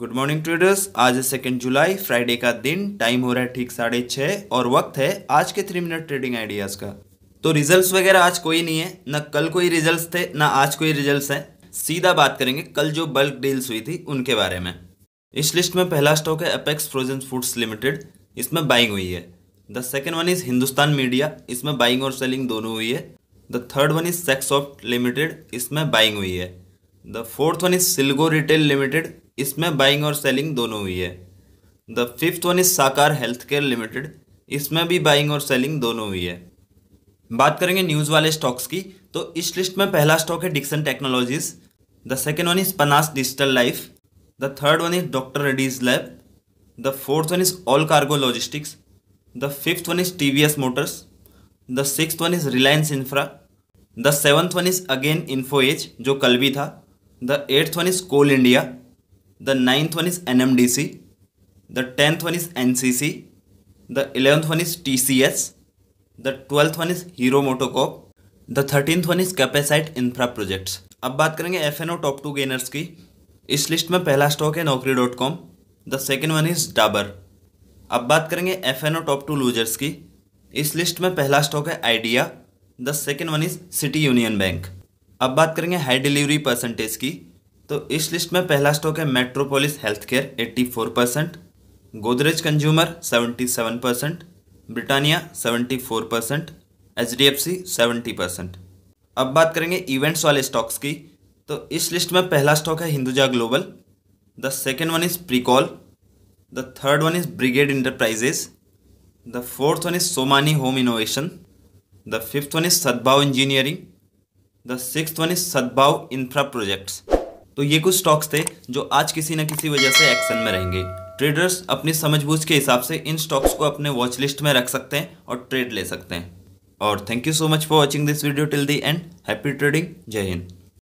Good morning traders आज है second जुलाई Friday का दिन टाइम हो रहा है ठीक साढ़े छः और वक्त है आज के थ्री मिनट ट्रेडिंग आइडियाज़ का तो रिजल्ट्स वगैरह आज कोई नहीं है ना कल कोई रिजल्ट्स थे ना आज कोई रिजल्ट्स हैं सीधा बात करेंगे कल जो बल्क डील्स हुई थी उनके बारे में इस लिस्ट में पहला स्टॉक है अपेक्स फ्रोजन फूड्स लिमिटेड इसमें बाइंग हुई है the second one is Hindustan Media इसमें बाइंग और सेलिंग दोनों हुई है the third one is Saksoft Limited इसमें बाइंग हुई है the fourth one is Silgo Retail Limited इसमें बाइंग और सेलिंग दोनों हुई है the fifth one is Saakar Health Care Limited इसमें भी बाइंग और सेलिंग दोनों हुई है बात करेंगे न्यूज़ वाले स्टॉक्स की तो इस लिस्ट में पहला स्टॉक है Dixon Technologies the second one is Panache digital life the third one is doctor Reddy's lab the fourth one is All Cargo Logistics the fifth one is T V S Motors the six one is Reliance Infra the seventh one is again Info Edge जो कल भी था the eighth one is Coal India The ninth one is NMDC. The tenth one is NCC. The eleventh one is TCS. The twelfth one is Hero MotoCorp the thirteenth one is Capacite Infra Projects अब बात करेंगे F N O top two gainers की इस list में पहला stock है Naukri dot com the second one is Dabur अब बात करेंगे F N O top two losers की इस लिस्ट में पहला स्टॉक है Idea the second one is City Union Bank अब बात करेंगे हाई डिलीवरी परसेंटेज की तो इस लिस्ट में पहला स्टॉक है Metropolis Health Care eighty four percent Godrej Consumer seventy seven percent Britannia seventy four percent H D F C seventy percent अब बात करेंगे इवेंट्स वाले स्टॉक्स की तो इस लिस्ट में पहला स्टॉक है Hinduja Global the second one is Pricol the third one is Brigade Enterprises the fourth one is Somany Home Innovation the fifth one is Sadbhav Engineering the six one is Sadbhav Infra Projects तो ये कुछ stocks थे जो आज किसी न किसी वजह से एक्शन में रहेंगे ट्रेडर्स अपनी समझबूझ के हिसाब से इन स्टॉक्स को अपने वॉच लिस्ट में रख सकते हैं और ट्रेड ले सकते हैं और thank you so much for watching this video till the end happy trading जय हिंद